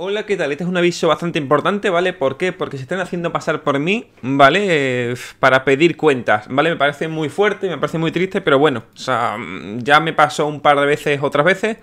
Hola, ¿qué tal? Este es un aviso bastante importante, ¿vale? ¿Por qué? Porque se están haciendo pasar por mí, ¿vale? Eh, para pedir cuentas, ¿vale? Me parece muy fuerte, me parece muy triste, pero bueno, o sea, mm, ya me pasó un par de veces, otras veces.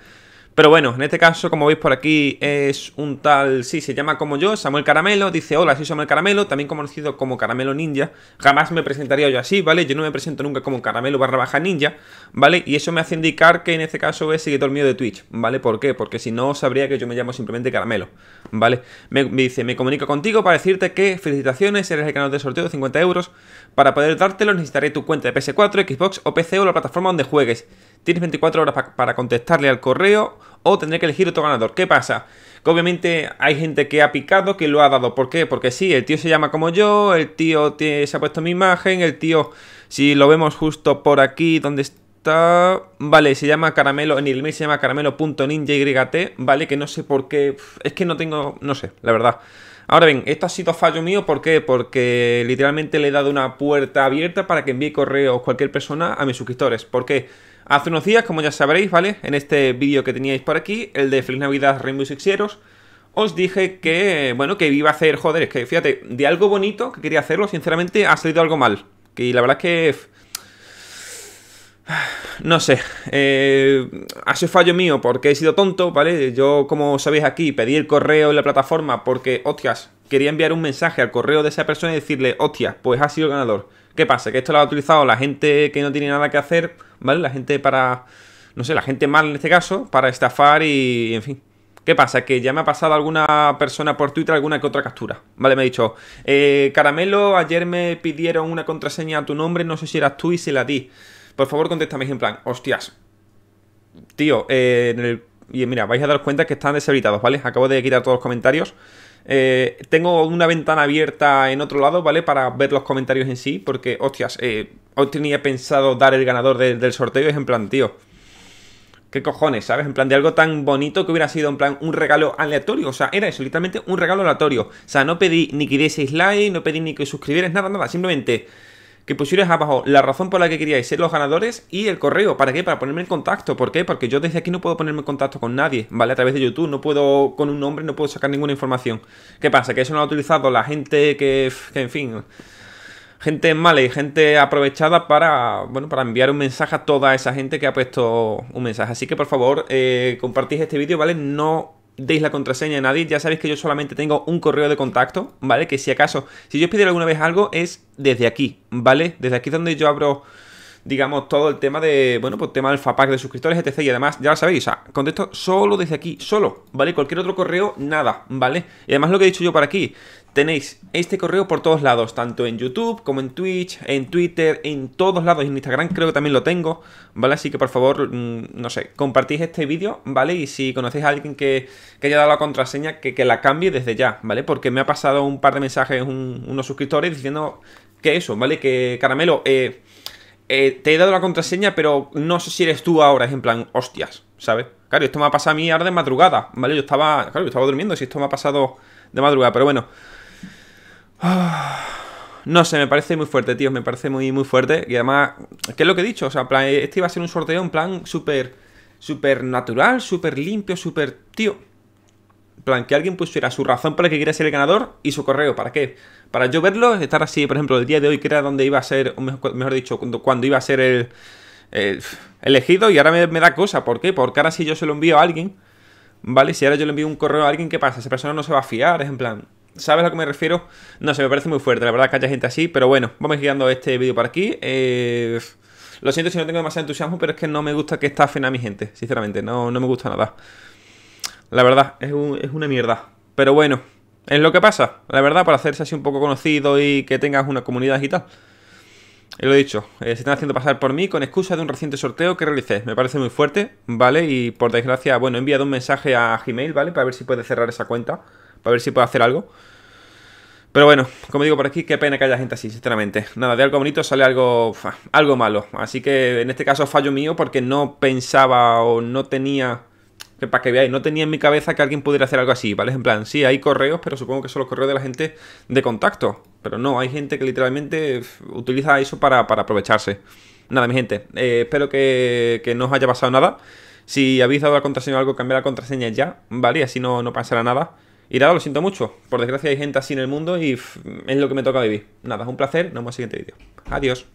Pero bueno, en este caso, como veis por aquí, es un tal, sí, se llama como yo, Samuel Caramelo, dice, hola, soy Samuel Caramelo, también conocido como Caramelo Ninja, jamás me presentaría yo así, ¿vale? Yo no me presento nunca como Caramelo barra baja ninja, ¿vale? Y eso me hace indicar que en este caso es seguidor mío de Twitch, ¿vale? ¿Por qué? Porque si no, sabría que yo me llamo simplemente Caramelo, ¿vale? Me, dice, me comunico contigo para decirte que, felicitaciones, eres el canal de sorteo de 50 euros, para poder dártelo necesitaré tu cuenta de PS4, Xbox o PC o la plataforma donde juegues. Tienes 24 horas para contestarle al correo o tendré que elegir otro ganador. ¿Qué pasa? Que obviamente hay gente que ha picado, que lo ha dado. ¿Por qué? Porque sí, el tío se llama como yo, el tío se ha puesto mi imagen, el tío, si lo vemos justo por aquí, donde está Vale, se llama Caramelo. En el email se llama caramelo.ninjayt. Vale, que no sé por qué. Es que no tengo. No sé, la verdad. Ahora bien, esto ha sido fallo mío, ¿por qué? Porque literalmente le he dado una puerta abierta para que envíe correos cualquier persona a mis suscriptores. porque Hace unos días, como ya sabréis, ¿vale? En este vídeo que teníais por aquí, el de Feliz Navidad Rainbow Six os dije que, bueno, que iba a hacer, joder, es que fíjate, de algo bonito que quería hacerlo, sinceramente ha salido algo mal. Que la verdad es que no sé, eh, ha sido fallo mío porque he sido tonto, ¿vale? Yo, como sabéis aquí, pedí el correo en la plataforma porque, hostias, quería enviar un mensaje al correo de esa persona y decirle, hostias, pues ha sido el ganador. ¿Qué pasa? Que esto lo ha utilizado la gente que no tiene nada que hacer, ¿vale? La gente para, no sé, la gente mal en este caso, para estafar y, en fin. ¿Qué pasa? Que ya me ha pasado alguna persona por Twitter alguna que otra captura. Vale, me ha dicho, eh, Caramelo, ayer me pidieron una contraseña a tu nombre, no sé si eras tú y se la di por favor contéstame en plan, hostias, tío, eh, en el, y mira, vais a daros cuenta que están deshabilitados, ¿vale? Acabo de quitar todos los comentarios. Eh, tengo una ventana abierta en otro lado, ¿vale? Para ver los comentarios en sí, porque, hostias, eh, hoy tenía pensado dar el ganador del sorteo es en plan, tío, ¿Qué cojones, sabes? En plan de algo tan bonito que hubiera sido en plan un regalo aleatorio. O sea, era eso, literalmente un regalo aleatorio. O sea, no pedí ni que dieseis like, no pedí ni que suscribierais, nada, nada. Simplemente que pusierais abajo la razón por la que queríais ser los ganadores y el correo. ¿Para qué? Para ponerme en contacto. ¿Por qué? Porque yo desde aquí no puedo ponerme en contacto con nadie, ¿vale? A través de YouTube, no puedo, con un nombre, no puedo sacar ninguna información. ¿Qué pasa? Que eso no lo ha utilizado la gente que, en fin gente mala y gente aprovechada para, bueno, para enviar un mensaje a toda esa gente que ha puesto un mensaje. Así que por favor, eh, compartís este vídeo, ¿vale? No deis la contraseña a nadie, ya sabéis que yo solamente tengo un correo de contacto, ¿vale? Que si acaso, si yo os pido alguna vez algo, es desde aquí, ¿vale? Desde aquí es donde yo abro digamos, todo el tema de, bueno, pues tema del pack de suscriptores, etc. Y además, ya lo sabéis, o sea, contesto solo desde aquí, solo, ¿vale? Cualquier otro correo, nada, ¿vale? Y además lo que he dicho yo por aquí, tenéis este correo por todos lados, tanto en YouTube como en Twitch, en Twitter, en todos lados, en Instagram creo que también lo tengo, ¿vale? Así que por favor, mm, no sé, compartís este vídeo, ¿vale? Y si conocéis a alguien que, haya dado la contraseña, que, que, la cambie desde ya, ¿vale? Porque me ha pasado un par de mensajes, unos suscriptores diciendo que eso, ¿vale? Que Caramelo, eh eh, te he dado la contraseña, pero no sé si eres tú ahora, es en plan, hostias, ¿sabes? Claro, esto me ha pasado a mí ahora de madrugada, ¿vale? Yo estaba, claro, yo estaba durmiendo, si esto me ha pasado de madrugada, pero bueno. No sé, me parece muy fuerte, tío, me parece muy, muy fuerte. Y además, ¿qué es lo que he dicho? O sea, este iba a ser un sorteo en plan súper, súper natural, súper limpio, súper, tío plan, que alguien pusiera su razón para que quiera ser el ganador y su correo. ¿Para qué? Para yo verlo, estar así, por ejemplo, el día de hoy, que era donde iba a ser, o mejor, dicho, cuando, iba a ser el, elegido, y ahora me, da cosa. ¿Por qué? Porque ahora si yo se lo envío a alguien, ¿vale? Si ahora yo le envío un correo a alguien, ¿qué pasa? Esa persona no se va a fiar, es en plan. ¿Sabes a lo que me refiero? No se me parece muy fuerte, la verdad que haya gente así, pero bueno, vamos guiando este vídeo por aquí. Eh, lo siento si no tengo más entusiasmo, pero es que no me gusta que estafen a mi gente, sinceramente, no, no me gusta nada. La verdad, es, una mierda. Pero bueno, es lo que pasa, la verdad, para hacerse así un poco conocido y que tengas una comunidad y tal. Y lo he dicho, eh, se están haciendo pasar por mí con excusa de un reciente sorteo que realicé. Me parece muy fuerte, ¿vale? Y por desgracia, bueno, he enviado un mensaje a Gmail, ¿vale? Para ver si puede cerrar esa cuenta, para ver si puede hacer algo. Pero bueno, como digo por aquí, qué pena que haya gente así, sinceramente. Nada, de algo bonito sale algo, algo malo. Así que en este caso fallo mío porque no pensaba o no tenía que para que veáis, no tenía en mi cabeza que alguien pudiera hacer algo así, ¿vale? En plan, sí, hay correos, pero supongo que son los correos de la gente de contacto. Pero no, hay gente que literalmente utiliza eso para, aprovecharse. Nada, mi gente, eh, espero que, no os haya pasado nada. Si habéis dado la contraseña o algo, cambiar la contraseña ya, ¿vale? Así no, no pasará nada. Y nada, lo siento mucho. Por desgracia hay gente así en el mundo y es lo que me toca vivir. Nada, es un placer. Nos vemos en el siguiente vídeo. Adiós.